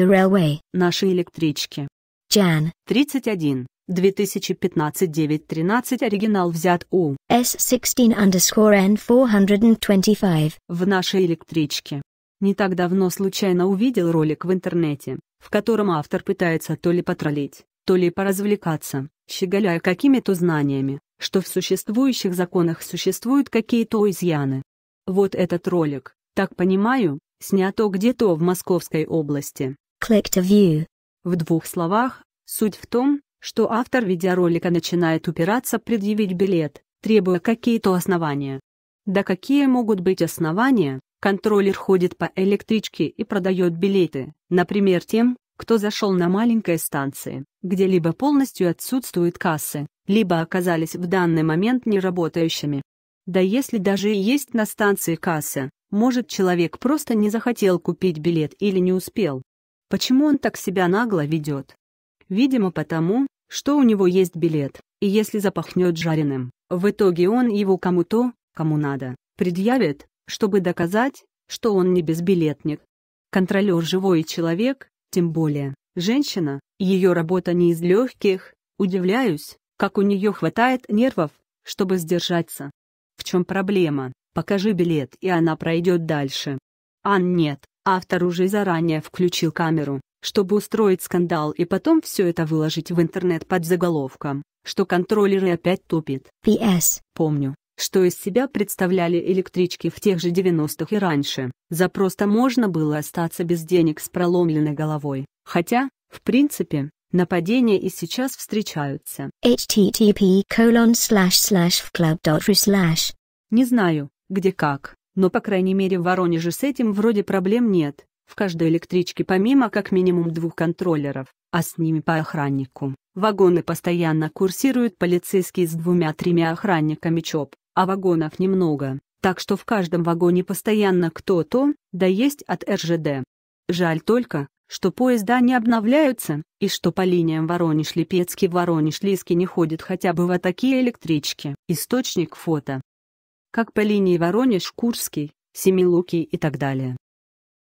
Railway. Наши электрички. Jan. 31. 2015-913 оригинал взят у S16 underscore N425 в нашей электричке. Не так давно случайно увидел ролик в интернете, в котором автор пытается то ли потролить, то ли поразвлекаться, щеголяя какими-то знаниями, что в существующих законах существуют какие-то изъяны. Вот этот ролик, так понимаю, снято где-то в Московской области. Click to view. В двух словах, суть в том, что автор видеоролика начинает упираться предъявить билет, требуя какие-то основания. Да какие могут быть основания? Контроллер ходит по электричке и продает билеты, например, тем, кто зашел на маленькой станции, где либо полностью отсутствуют кассы, либо оказались в данный момент неработающими. Да если даже и есть на станции касса, может человек просто не захотел купить билет или не успел. Почему он так себя нагло ведет? Видимо, потому, что у него есть билет, и если запахнет жареным, в итоге он его кому-то, кому надо, предъявит, чтобы доказать, что он не безбилетник. Контролер живой человек, тем более, женщина, ее работа не из легких, удивляюсь, как у нее хватает нервов, чтобы сдержаться. В чем проблема? Покажи билет, и она пройдет дальше. Ан нет, Автор уже заранее включил камеру, чтобы устроить скандал и потом все это выложить в интернет под заголовком, что контроллеры опять тупит. PS. Помню, что из себя представляли электрички в тех же 90-х и раньше. За просто можно было остаться без денег с проломленной головой. Хотя, в принципе, нападения и сейчас встречаются. http colon club.ru Не знаю, где как, но, по крайней мере, в Воронеже с этим вроде проблем нет. В каждой электричке помимо как минимум двух контроллеров, а с ними по охраннику. Вагоны постоянно курсируют полицейские с двумя-тремя охранниками ЧОП, а вагонов немного, так что в каждом вагоне постоянно кто-то, да есть от РЖД. Жаль только, что поезда не обновляются, и что по линиям Воронеж-Липецкий-Воронеж-Лиски не ходят хотя бы в такие электрички. Источник фото как по линии Воронеж-Курский, Семилуки и так далее.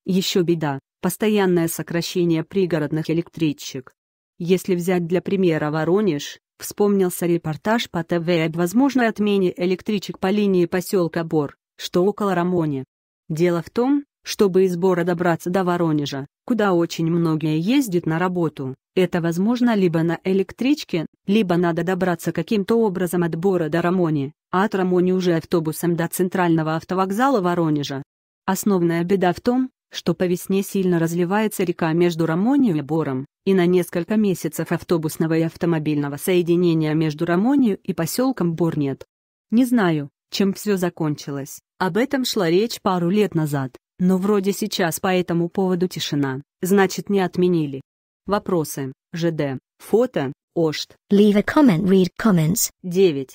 Еще беда – постоянное сокращение пригородных электричек. Если взять для примера Воронеж, вспомнился репортаж по ТВ об возможной отмене электричек по линии поселка Бор, что около Рамони. Дело в том, чтобы из Бора добраться до Воронежа, куда очень многие ездят на работу, это возможно либо на электричке, либо надо добраться каким-то образом от Бора до Рамони, а от Рамони уже автобусом до центрального автовокзала Воронежа. Основная беда в том, что по весне сильно разливается река между Рамонью и Бором, и на несколько месяцев автобусного и автомобильного соединения между Рамонью и поселком Бор нет. Не знаю, чем все закончилось, об этом шла речь пару лет назад, но вроде сейчас по этому поводу тишина, значит не отменили. Вопросы, ЖД, фото, Ошт. Leave a comment. Read comments. 9.